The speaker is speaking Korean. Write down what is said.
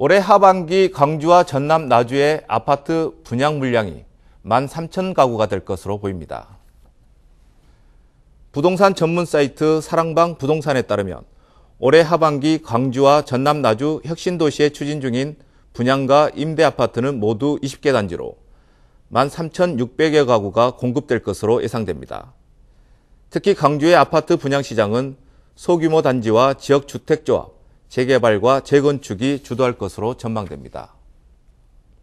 올해 하반기 광주와 전남 나주의 아파트 분양 물량이 1만 3천 가구가 될 것으로 보입니다. 부동산 전문 사이트 사랑방 부동산에 따르면 올해 하반기 광주와 전남 나주 혁신도시에 추진 중인 분양과 임대 아파트는 모두 20개 단지로 13,600여 가구가 공급될 것으로 예상됩니다. 특히 광주의 아파트 분양 시장은 소규모 단지와 지역 주택조합, 재개발과 재건축이 주도할 것으로 전망됩니다.